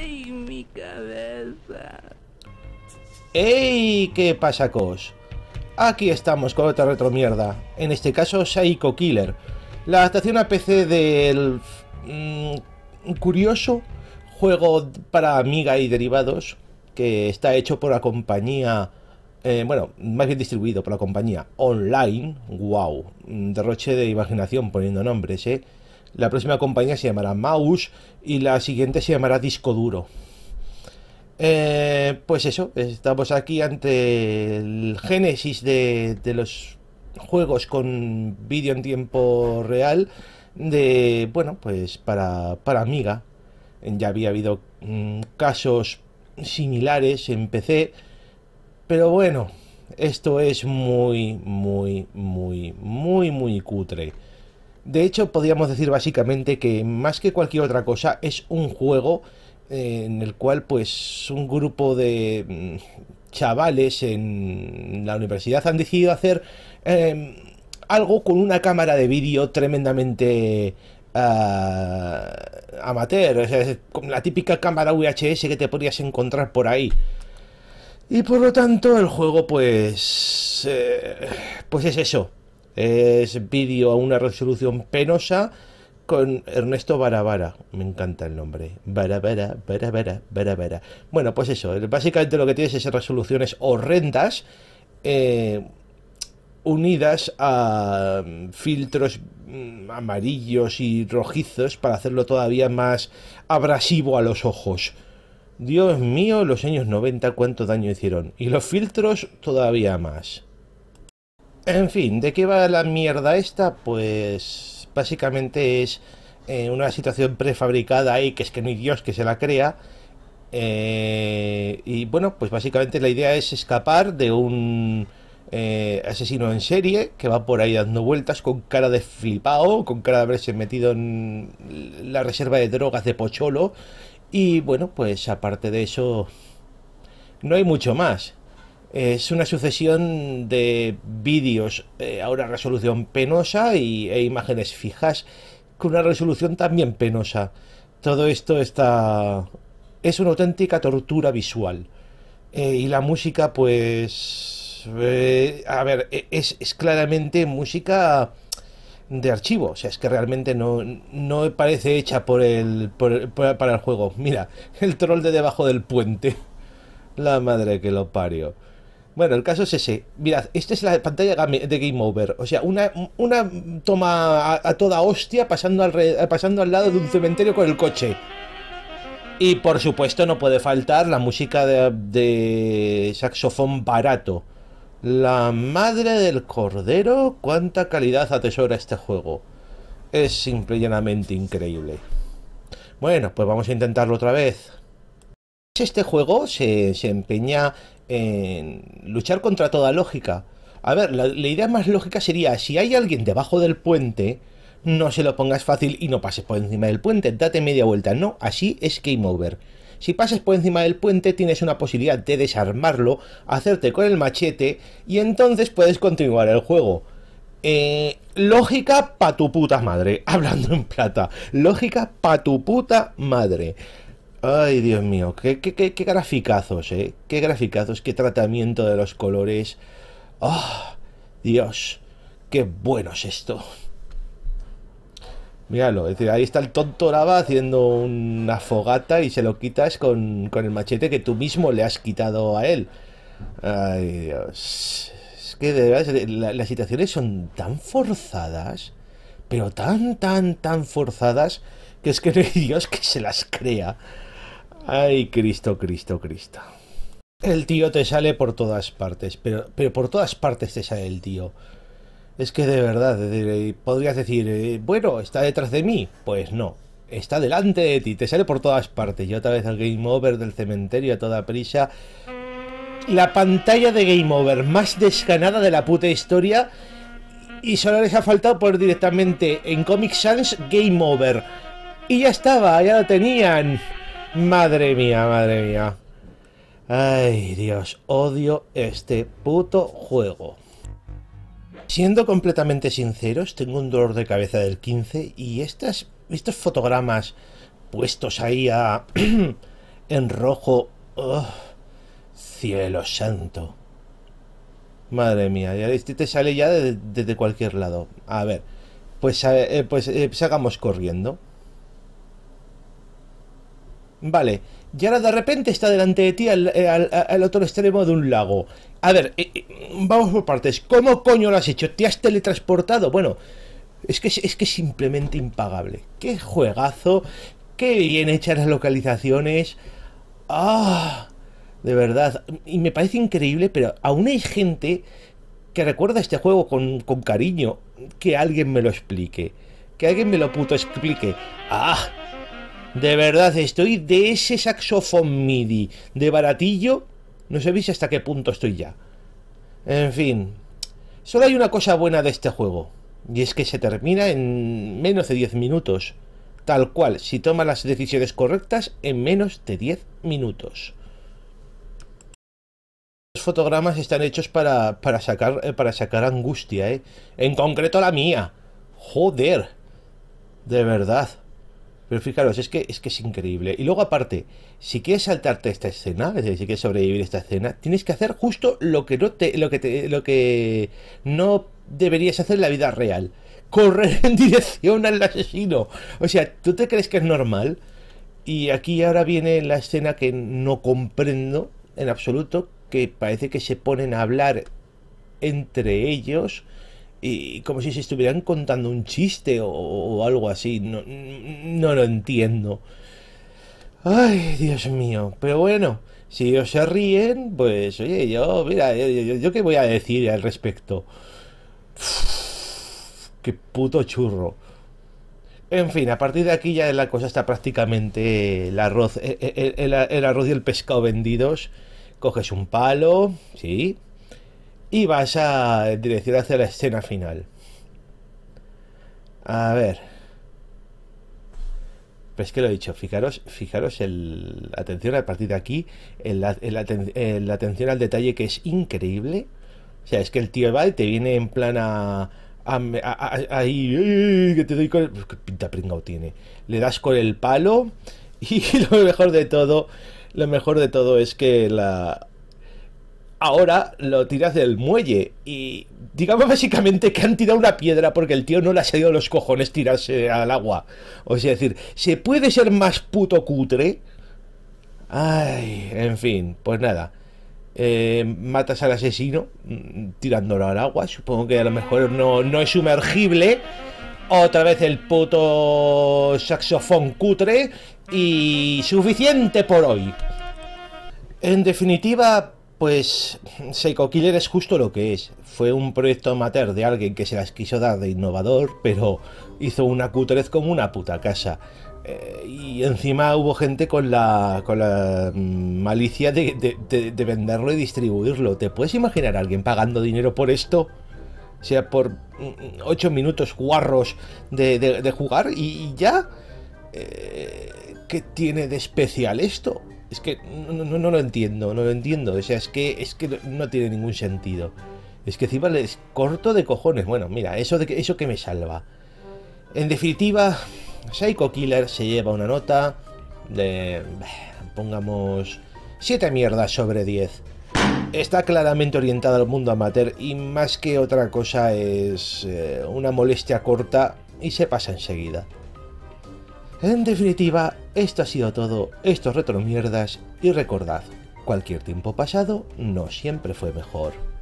¡Ay, mi cabeza! ¡Ey! ¿Qué pasa, cos, Aquí estamos con otra retromierda. En este caso, Psycho Killer. La adaptación a PC del. Mm, curioso juego para Amiga y derivados que está hecho por la compañía. Eh, bueno, más bien distribuido por la compañía Online. ¡Wow! Derroche de imaginación poniendo nombres, ¿eh? La próxima compañía se llamará Mouse y la siguiente se llamará Disco Duro. Eh, pues eso, estamos aquí ante el génesis de, los juegos con vídeo en tiempo real de, bueno, pues para, para Amiga. Ya había habido mm, casos similares en PC, pero bueno, esto es muy, muy, muy, muy, muy cutre. De hecho, podríamos decir básicamente que más que cualquier otra cosa, es un juego eh, en el cual pues un grupo de mm, chavales en la universidad han decidido hacer em, algo con una cámara de vídeo tremendamente ah, amateur, o sea, con la típica cámara VHS que te podrías encontrar por ahí. Y por lo tanto el juego pues... Eh, pues es eso, es vídeo a una resolución penosa con Ernesto Barabara. Me encanta el nombre. Barabara, Barabara, Barabara. Bueno, pues eso. Básicamente lo que tienes es resoluciones horrendas eh, unidas a mm, filtros mm, amarillos y rojizos para hacerlo todavía más abrasivo a los ojos. Dios mío, los años 90 cuánto daño hicieron. Y los filtros todavía más. En fin, ¿de qué va la mierda esta? Pues básicamente es eh, una situación prefabricada y que es que no hay Dios que se la crea. Eh, y bueno, pues básicamente la idea es escapar de un eh, asesino en serie que va por ahí dando vueltas con cara de flipado, con cara de haberse metido en la reserva de drogas de Pocholo. Y bueno, pues aparte de eso, no hay mucho más es una sucesión de vídeos eh, a una resolución penosa y, e imágenes fijas con una resolución también penosa. Todo esto está... es una auténtica tortura visual. Eh, y la música, pues... Eh, a ver, e-, es, claramente música de archivo, o sea, es que realmente no, parece hecha por por el, para el juego. Mira, el troll de debajo del puente. La madre que lo parió. Bueno, el caso es ese. Mirad, esta es la pantalla de Game Over. O sea, una, una toma a, toda hostia pasando al, pasando al lado de un cementerio con el coche. Y por supuesto no puede faltar la música de, saxofón barato. La madre del cordero, cuánta calidad atesora este juego. Es simple y llanamente increíble. Bueno, pues vamos a intentarlo otra vez. Este juego se, se empeña luchar contra toda lógica. A ver, la, idea más lógica sería, si hay alguien debajo del puente, no se lo pongas fácil y no pases por encima del puente, date media vuelta, no, así es game over. Si pasas por encima del puente tienes una posibilidad de desarmarlo, hacerte con el machete y entonces puedes continuar el juego. Eh, lógica pa' tu puta madre, hablando en plata. Lógica pa' tu puta madre. Ay, Dios mío, qué, qué, qué, graficazos, ¿eh? Qué graficazos, qué tratamiento de los colores. ¡Oh, Dios! ¡Qué bueno es esto! Míralo, es decir, ahí está el tonto Lava haciendo una fogata y se lo quitas con, el machete que tú mismo le has quitado a él. Ay, Dios. Es que de verdad, las situaciones son tan forzadas, pero tan, tan, tan forzadas, que es que no Dios que se las crea. Ay, Cristo, Cristo, Cristo. El tío te sale por todas partes, pero, por todas partes te sale el tío. Es que de verdad, podrías decir, eh, bueno, está detrás de mí. Pues no, está delante de ti, te sale por todas partes. Y otra vez al Game Over del cementerio a toda prisa. La pantalla de Game Over más desganada de la puta historia. Y solo les ha faltado por directamente en Comic Sans Game Over. Y ya estaba, ya lo tenían. Madre mía, madre mía. Ay, Dios, odio este puto juego. Siendo completamente sinceros, tengo un dolor de cabeza del 15 y estas, estos fotogramas puestos ahí a, en rojo... Oh, cielo santo. Madre mía, ya este te sale ya desde cualquier lado. A ver, pues, eh, pues, eh, pues, eh, pues corriendo. Vale. Y ahora de repente está delante de ti al, eh, otro extremo de un lago. A ver, eh, eh, vamos por partes. ¿Cómo coño lo has hecho? ¿Te has teletransportado? Bueno, es que es, que simplemente impagable. Qué juegazo. Qué bien hechas las localizaciones. Ah, de verdad. Y me parece increíble, pero aún hay gente que recuerda este juego con, con cariño. Que alguien me lo explique. Que alguien me lo puto explique. Ah, de verdad, estoy de ese saxofón MIDI de baratillo. No sabéis hasta qué punto estoy ya. En fin. Solo hay una cosa buena de este juego. Y es que se termina en menos de 10 minutos. Tal cual, si toma las decisiones correctas, en menos de 10 minutos. Los fotogramas están hechos para, para, sacar, eh, para sacar angustia, ¿eh? En concreto la mía. Joder. De verdad. Pero fijaros, es que, es que es increíble. Y luego aparte, si quieres saltarte esta escena, es decir, si quieres sobrevivir esta escena, tienes que hacer justo lo que no te, lo que te, lo que no deberías hacer en la vida real. Correr en dirección al asesino. O sea, ¿tú te crees que es normal? Y aquí ahora viene la escena que no comprendo en absoluto, que parece que se ponen a hablar entre ellos y como si se estuvieran contando un chiste o, algo así. No, lo entiendo. Ay, Dios mío. Pero bueno, si ellos se ríen, pues oye, yo, mira, yo, qué voy a decir al respecto. qué puto churro. En fin, a partir de aquí ya la cosa está prácticamente el arroz, e, e, el, el arroz y el pescado vendidos. Coges un palo, sí, y vas en dirección hacia la escena final. A ver. Pues que lo he dicho, fijaros, fijaros el atención a partir de aquí, la atención al detalle que es increíble. O sea, es que el tío va y te viene en plan a ahí ¡eh! que te doy con el, pues, qué pinta pringao tiene le das con el palo y lo mejor de todo lo mejor de todo es que la ahora lo tiras del muelle. Y digamos básicamente que han tirado una piedra porque el tío no le ha salido los cojones tirarse al agua. O sea, es decir, ¿se puede ser más puto cutre? Ay, en fin, pues nada. Eh, matas al asesino mm, tirándolo al agua. Supongo que a lo mejor no, no es sumergible. Otra vez el puto saxofón cutre. Y suficiente por hoy. En definitiva, pues Psycho Killer es justo lo que es. Fue un proyecto amateur de alguien que se las quiso dar de innovador, pero hizo una cutrez como una puta casa. Eh, y encima hubo gente con la, con la mm, malicia de, venderlo y distribuirlo. ¿Te puedes imaginar a alguien pagando dinero por esto? O sea, por 8 mm, minutos guarros de, jugar y, ya. Eh, ¿Qué tiene de especial esto? Es que no, lo entiendo, no lo entiendo. O sea, es que, es que no tiene ningún sentido. Es que vale es corto de cojones. Bueno, mira, eso, de que, eso que me salva. En definitiva, Psycho Killer se lleva una nota de... Pongamos 7 mierdas sobre 10. Está claramente orientada al mundo amateur y más que otra cosa es eh, una molestia corta y se pasa enseguida. En definitiva, esto ha sido todo, estos retromierdas, y recordad, cualquier tiempo pasado no siempre fue mejor.